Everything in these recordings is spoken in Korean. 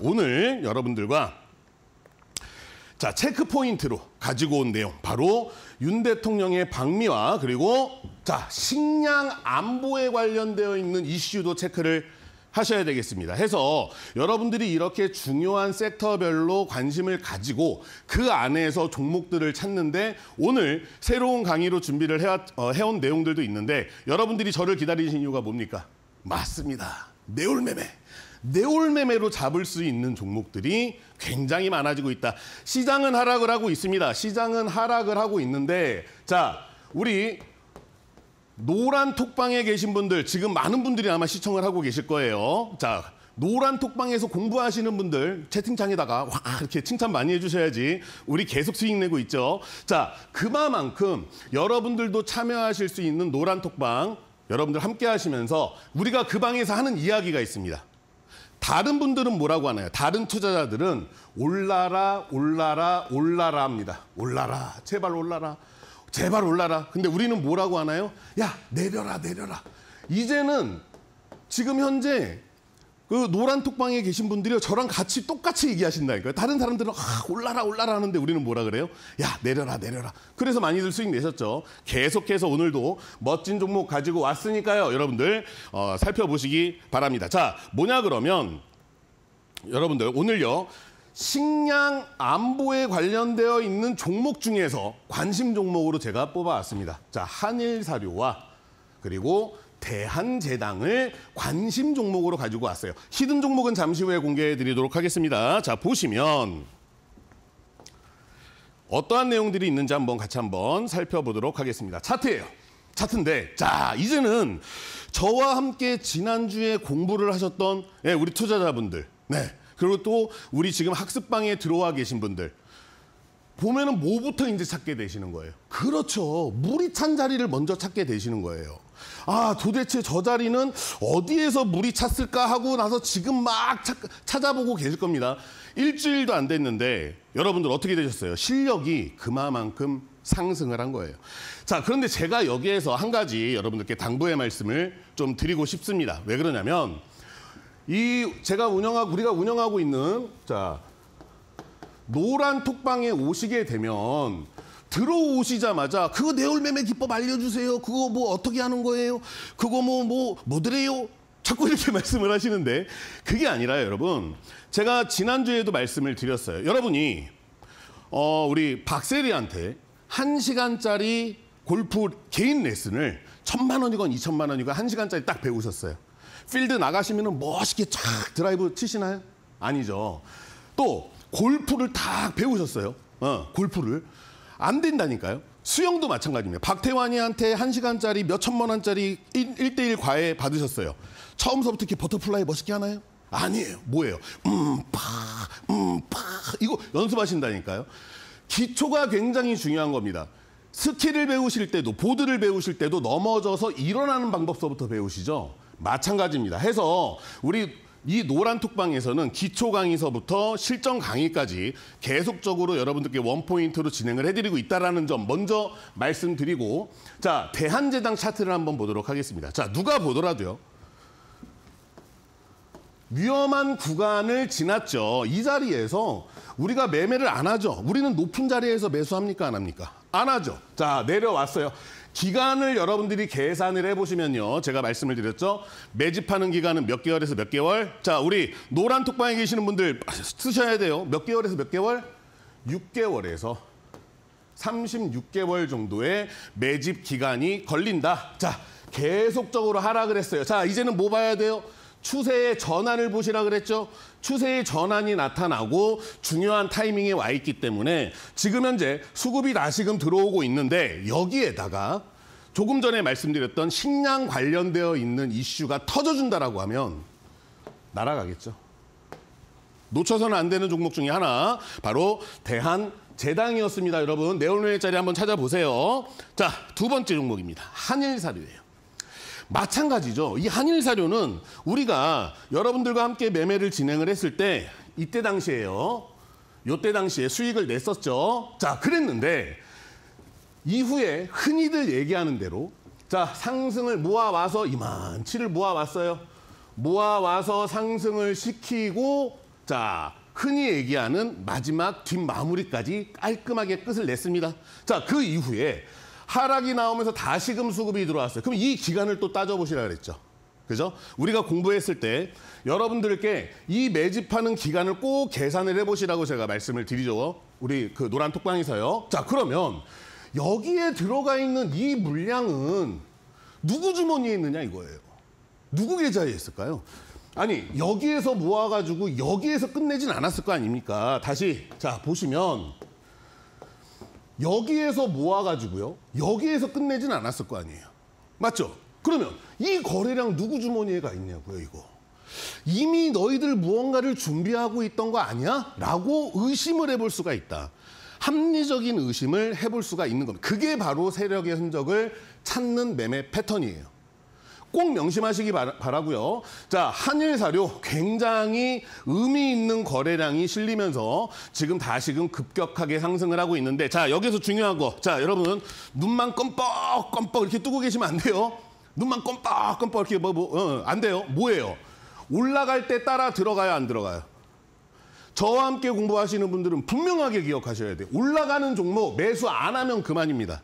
오늘 여러분들과 자 체크 포인트로 가지고 온 내용 바로 윤 대통령의 방미와 그리고 자 식량 안보에 관련되어 있는 이슈도 체크를 하셔야 되겠습니다. 해서 여러분들이 이렇게 중요한 섹터별로 관심을 가지고 그 안에서 종목들을 찾는데 오늘 새로운 강의로 준비를 해왔, 어, 해온 내용들도 있는데 여러분들이 저를 기다리신 이유가 뭡니까? 맞습니다. 네올매매네올매매로 잡을 수 있는 종목들이 굉장히 많아지고 있다. 시장은 하락을 하고 있습니다. 시장은 하락을 하고 있는데 자, 우리 노란 톡방에 계신 분들 지금 많은 분들이 아마 시청을 하고 계실 거예요. 자, 노란 톡방에서 공부하시는 분들 채팅창에다가 와 이렇게 칭찬 많이 해주셔야지 우리 계속 수익 내고 있죠. 자 그만큼 마 여러분들도 참여하실 수 있는 노란 톡방 여러분들 함께 하시면서 우리가 그 방에서 하는 이야기가 있습니다. 다른 분들은 뭐라고 하나요? 다른 투자자들은 올라라, 올라라, 올라라 합니다. 올라라, 제발 올라라, 제발 올라라. 근데 우리는 뭐라고 하나요? 야, 내려라, 내려라. 이제는 지금 현재 그 노란 톡방에 계신 분들이 저랑 같이 똑같이 얘기하신다니까요. 다른 사람들은 아, 올라라 올라라 하는데 우리는 뭐라 그래요? 야 내려라 내려라. 그래서 많이들 수익 내셨죠. 계속해서 오늘도 멋진 종목 가지고 왔으니까요. 여러분들 어, 살펴보시기 바랍니다. 자 뭐냐 그러면 여러분들 오늘요. 식량 안보에 관련되어 있는 종목 중에서 관심 종목으로 제가 뽑아왔습니다. 자 한일 사료와 그리고 대한재당을 관심 종목으로 가지고 왔어요. 히든 종목은 잠시 후에 공개해 드리도록 하겠습니다. 자, 보시면 어떠한 내용들이 있는지 한번 같이 한번 살펴보도록 하겠습니다. 차트예요. 차트인데 자 이제는 저와 함께 지난주에 공부를 하셨던 네, 우리 투자자분들 네 그리고 또 우리 지금 학습방에 들어와 계신 분들 보면은 뭐부터 이제 찾게 되시는 거예요 그렇죠 물이 찬 자리를 먼저 찾게 되시는 거예요 아 도대체 저 자리는 어디에서 물이 찼을까 하고 나서 지금 막 찾, 찾아보고 계실 겁니다. 일주일도 안 됐는데 여러분들 어떻게 되셨어요? 실력이 그만큼 마 상승을 한 거예요. 자, 그런데 제가 여기에서 한 가지 여러분들께 당부의 말씀을 좀 드리고 싶습니다. 왜 그러냐면 이 제가 운영하고 우리가 운영하고 있는 자 노란 톡방에 오시게 되면 들어오시자마자 그거 내울매매 기법 알려주세요. 그거 뭐 어떻게 하는 거예요? 그거 뭐 뭐 뭐, 뭐드래요? 뭐 자꾸 이렇게 말씀을 하시는데 그게 아니라 요 여러분 제가 지난주에도 말씀을 드렸어요. 여러분이 어, 우리 박세리한테 1시간짜리 골프 개인 레슨을 천만 원이건 2천만 원이건 한시간짜리딱 배우셨어요. 필드 나가시면 멋있게 쫙 드라이브 치시나요? 아니죠. 또 골프를 다 배우셨어요. 어, 골프를. 안 된다니까요. 수영도 마찬가지입니다. 박태환이한테 한시간짜리몇 천만 원짜리 일대일 과외 받으셨어요. 처음서부터 이렇게 버터플라이 멋있게 하나요? 아니에요. 뭐예요? 음, 파, 음, 파. 이거 연습하신다니까요. 기초가 굉장히 중요한 겁니다. 스키을 배우실 때도 보드를 배우실 때도 넘어져서 일어나는 방법서부터 배우시죠. 마찬가지입니다. 해서 우리 이 노란 톡방에서는 기초 강의서부터 실전 강의까지 계속적으로 여러분들께 원포인트로 진행을 해드리고 있다는 점 먼저 말씀드리고 자 대한제당 차트를 한번 보도록 하겠습니다. 자 누가 보더라도요. 위험한 구간을 지났죠. 이 자리에서 우리가 매매를 안 하죠. 우리는 높은 자리에서 매수합니까? 안 합니까? 안 하죠. 자, 내려왔어요. 기간을 여러분들이 계산을 해보시면요. 제가 말씀을 드렸죠. 매집하는 기간은 몇 개월에서 몇 개월? 자, 우리 노란 톡방에 계시는 분들 쓰셔야 돼요. 몇 개월에서 몇 개월? 6개월에서 36개월 정도의 매집 기간이 걸린다. 자, 계속적으로 하라 그랬어요. 자, 이제는 뭐 봐야 돼요? 추세의 전환을 보시라 그랬죠. 추세의 전환이 나타나고 중요한 타이밍에 와 있기 때문에 지금 현재 수급이 다시금 들어오고 있는데 여기에다가 조금 전에 말씀드렸던 식량 관련되어 있는 이슈가 터져준다라고 하면 날아가겠죠. 놓쳐서는 안 되는 종목 중에 하나 바로 대한 재당이었습니다. 여러분 네오로의 자리 한번 찾아보세요. 자두 번째 종목입니다. 한일사료예요. 마찬가지죠. 이 한일 사료는 우리가 여러분들과 함께 매매를 진행을 했을 때 이때 당시에요. 요때 당시에 수익을 냈었죠. 자, 그랬는데 이후에 흔히들 얘기하는 대로 자, 상승을 모아와서 이만치를 모아왔어요. 모아와서 상승을 시키고 자, 흔히 얘기하는 마지막 뒷마무리까지 깔끔하게 끝을 냈습니다. 자, 그 이후에 하락이 나오면서 다시금 수급이 들어왔어요. 그럼 이 기간을 또 따져보시라 그랬죠. 그죠? 우리가 공부했을 때 여러분들께 이 매집하는 기간을 꼭 계산을 해보시라고 제가 말씀을 드리죠. 우리 그 노란 톡방에서요. 자, 그러면 여기에 들어가 있는 이 물량은 누구 주머니에 있느냐 이거예요. 누구 계좌에 있을까요? 아니 여기에서 모아가지고 여기에서 끝내진 않았을 거 아닙니까? 다시 자 보시면 여기에서 모아가지고요. 여기에서 끝내진 않았을 거 아니에요. 맞죠? 그러면 이 거래량 누구 주머니에 가 있냐고요, 이거. 이미 너희들 무언가를 준비하고 있던 거 아니야? 라고 의심을 해볼 수가 있다. 합리적인 의심을 해볼 수가 있는 겁니다. 그게 바로 세력의 흔적을 찾는 매매 패턴이에요. 꼭 명심하시기 바라고요. 자, 한일 사료 굉장히 의미 있는 거래량이 실리면서 지금 다시금 급격하게 상승을 하고 있는데 자, 여기서 중요한 거. 자, 여러분 눈만 껌뻑껌뻑 이렇게 뜨고 계시면 안 돼요. 눈만 껌뻑껌뻑 이렇게 뭐, 뭐 어, 안 돼요. 뭐예요? 올라갈 때 따라 들어가요, 안 들어가요? 저와 함께 공부하시는 분들은 분명하게 기억하셔야 돼요. 올라가는 종목 매수 안 하면 그만입니다.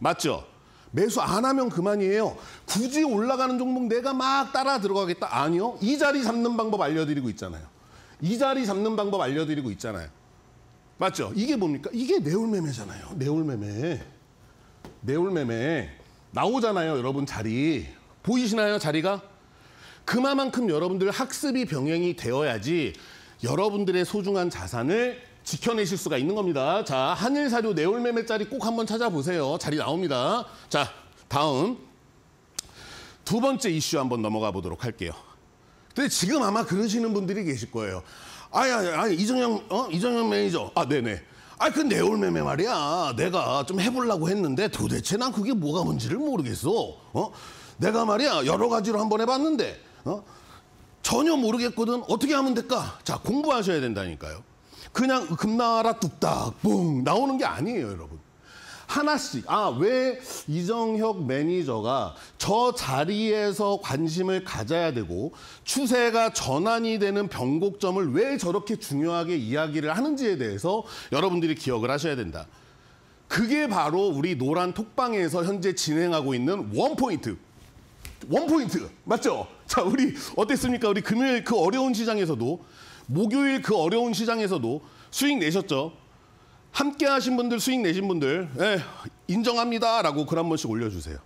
맞죠? 매수 안 하면 그만이에요. 굳이 올라가는 종목 내가 막 따라 들어가겠다. 아니요. 이 자리 잡는 방법 알려드리고 있잖아요. 이 자리 잡는 방법 알려드리고 있잖아요. 맞죠? 이게 뭡니까? 이게 내울매매잖아요. 내울매매. 내울매매. 나오잖아요. 여러분 자리. 보이시나요? 자리가? 그만큼 여러분들 학습이 병행이 되어야지 여러분들의 소중한 자산을 지켜내실 수가 있는 겁니다. 자, 한일 사료 내올 매매 짜리꼭 한번 찾아보세요. 자리 나옵니다. 자, 다음. 두 번째 이슈 한번 넘어가 보도록 할게요. 근데 지금 아마 그러시는 분들이 계실 거예요. 아야, 아 이정현, 어? 이정현 매니저. 아, 네네. 아, 그 내올 매매 말이야. 내가 좀 해보려고 했는데 도대체 난 그게 뭐가 뭔지를 모르겠어. 어? 내가 말이야, 여러 가지로 한번 해봤는데, 어? 전혀 모르겠거든. 어떻게 하면 될까? 자, 공부하셔야 된다니까요. 그냥 금나라 뚝딱 뿡 나오는 게 아니에요, 여러분. 하나씩 아 왜 이정혁 매니저가 저 자리에서 관심을 가져야 되고 추세가 전환이 되는 변곡점을 왜 저렇게 중요하게 이야기를 하는지에 대해서 여러분들이 기억을 하셔야 된다. 그게 바로 우리 노란 톡방에서 현재 진행하고 있는 원포인트. 원포인트 맞죠? 자 우리 어땠습니까? 우리 금요일 그 어려운 시장에서도 목요일 그 어려운 시장에서도 수익 내셨죠. 함께 하신 분들, 수익 내신 분들 예, 인정합니다라고 글 한 번씩 올려주세요.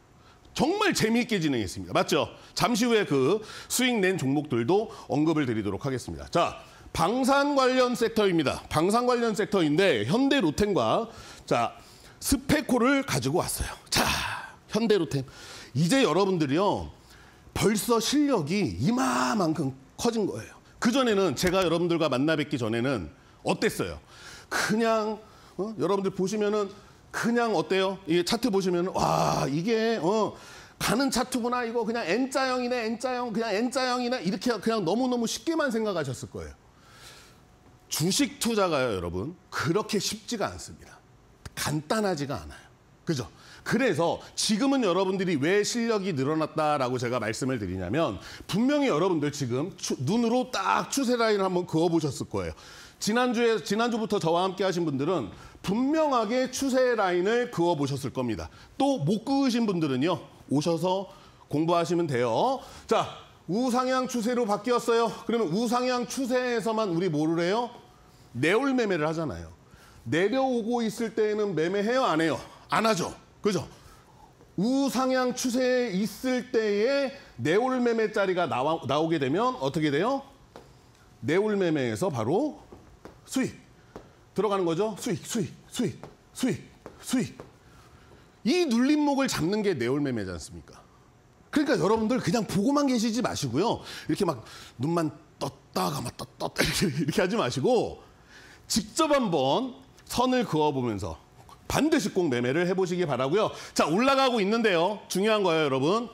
정말 재미있게 진행했습니다. 맞죠? 잠시 후에 그 수익 낸 종목들도 언급을 드리도록 하겠습니다. 자, 방산 관련 섹터입니다. 방산 관련 섹터인데 현대로템과 자 스펙코를 가지고 왔어요. 자, 현대로템. 이제 여러분들이요. 벌써 실력이 이마만큼 커진 거예요. 그전에는 제가 여러분들과 만나 뵙기 전에는 어땠어요? 그냥 어? 여러분들 보시면은 그냥 어때요? 이 차트 보시면 와 이게 어 가는 차트구나 이거 그냥 N자형이네 N자형 그냥 N자형이네 이렇게 그냥 너무너무 쉽게만 생각하셨을 거예요. 주식 투자가요 여러분 그렇게 쉽지가 않습니다. 간단하지가 않아요. 그죠? 그래서 지금은 여러분들이 왜 실력이 늘어났다라고 제가 말씀을 드리냐면 분명히 여러분들 지금 추, 눈으로 딱 추세 라인을 한번 그어보셨을 거예요. 지난주에 지난주부터 저와 함께 하신 분들은 분명하게 추세 라인을 그어보셨을 겁니다. 또 못 그으신 분들은요. 오셔서 공부하시면 돼요. 자, 우상향 추세로 바뀌었어요. 그러면 우상향 추세에서만 우리 뭐를 해요? 내올 매매를 하잖아요. 내려오고 있을 때에는 매매해요, 안 해요? 안 하죠. 그죠? 우상향 추세에 있을 때에 네올매매 짜리가 나와, 나오게 되면 어떻게 돼요? 네올매매에서 바로 수익 들어가는 거죠. 수익, 수익, 수익, 수익, 수익. 이 눌림목을 잡는 게 네올매매지 않습니까? 그러니까 여러분들 그냥 보고만 계시지 마시고요. 이렇게 막 눈만 떴다가 막 떴다 이렇게, 이렇게 하지 마시고 직접 한번 선을 그어보면서 반드시 꼭 매매를 해보시기 바라고요. 자, 올라가고 있는데요. 중요한 거예요, 여러분.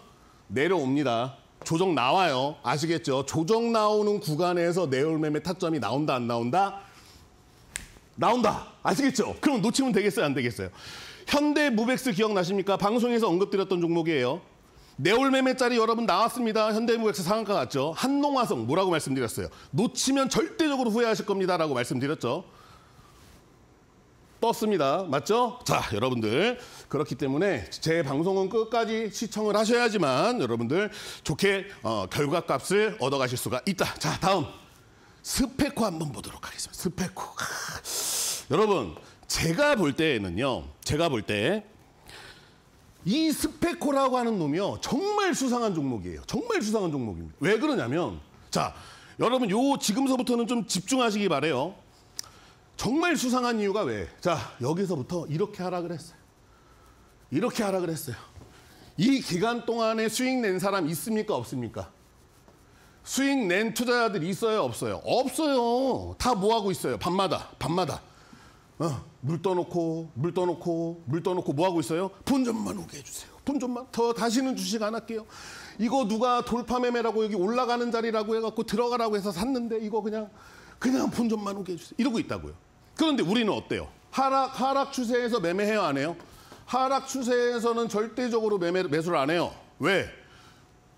내려옵니다. 조정 나와요. 아시겠죠? 조정 나오는 구간에서 내올 매매 타점이 나온다, 안 나온다? 나온다. 아시겠죠? 그럼 놓치면 되겠어요, 안 되겠어요? 현대 무벡스 기억나십니까? 방송에서 언급드렸던 종목이에요. 내올 매매짜리 여러분 나왔습니다. 현대무역스 상한가 같죠. 한농화성 뭐라고 말씀드렸어요. 놓치면 절대적으로 후회하실 겁니다라고 말씀드렸죠. 떴습니다. 맞죠? 자, 여러분들. 그렇기 때문에 제 방송은 끝까지 시청을 하셔야지만 여러분들 좋게 어, 결과값을 얻어가실 수가 있다. 자, 다음. 스펙코 한번 보도록 하겠습니다. 스펙코. 여러분, 제가 볼 때에는요. 제가 볼 때. 이 스펙코라고 하는 놈이요. 정말 수상한 종목이에요. 정말 수상한 종목입니다. 왜 그러냐면, 자, 여러분 요 지금서부터는 좀 집중하시기 바래요. 정말 수상한 이유가 왜? 자, 여기서부터 이렇게 하라 그랬어요. 이렇게 하라 그랬어요. 이 기간 동안에 수익 낸 사람 있습니까? 없습니까? 수익 낸 투자자들 있어요? 없어요? 없어요. 다 뭐하고 있어요? 밤마다, 밤마다. 어, 물 떠놓고, 물 떠놓고, 물 떠놓고 뭐하고 있어요? 본점만 오게 해주세요. 본점만더 다시는 주식 안 할게요. 이거 누가 돌파 매매라고 여기 올라가는 자리라고 해갖고 들어가라고 해서 샀는데 이거 그냥, 그냥 본점만 오게 해주세요. 이러고 있다고요. 그런데 우리는 어때요? 하락, 하락 추세에서 매매해요, 안 해요? 하락 추세에서는 절대적으로 매매, 매수를 안 해요. 왜?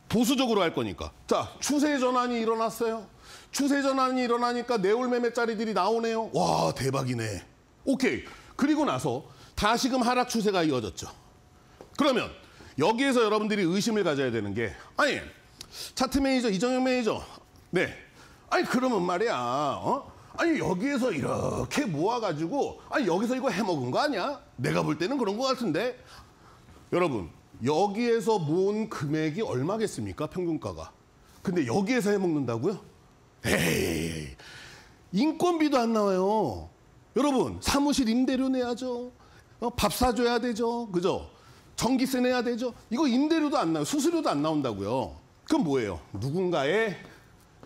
보수적으로 할 거니까. 자, 추세 전환이 일어났어요. 추세 전환이 일어나니까 내올 매매짜리들이 나오네요. 와, 대박이네. 오케이. 그리고 나서 다시금 하락 추세가 이어졌죠. 그러면 여기에서 여러분들이 의심을 가져야 되는 게 아니, 차트 매니저, 이정현 매니저. 네. 아니, 그러면 말이야. 어? 아니 여기에서 이렇게 모아가지고 아니 여기서 이거 해먹은 거 아니야? 내가 볼 때는 그런 것 같은데 여러분 여기에서 모은 금액이 얼마겠습니까? 평균가가. 근데 여기에서 해먹는다고요? 에이 인건비도 안 나와요. 여러분 사무실 임대료 내야죠. 어, 밥 사줘야 되죠. 그죠? 전기세 내야 되죠. 이거 임대료도 안 나와요. 수수료도 안 나온다고요. 그건 뭐예요? 누군가의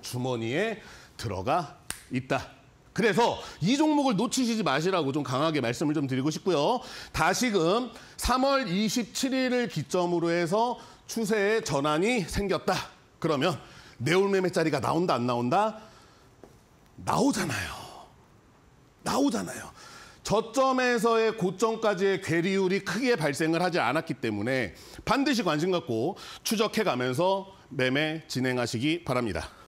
주머니에 들어가 있다. 그래서 이 종목을 놓치시지 마시라고 좀 강하게 말씀을 좀 드리고 싶고요. 다시금 3월 27일을 기점으로 해서 추세의 전환이 생겼다. 그러면 내올매매짜리가 나온다 안 나온다? 나오잖아요. 나오잖아요. 저점에서의 고점까지의 괴리율이 크게 발생을 하지 않았기 때문에 반드시 관심 갖고 추적해 가면서 매매 진행하시기 바랍니다.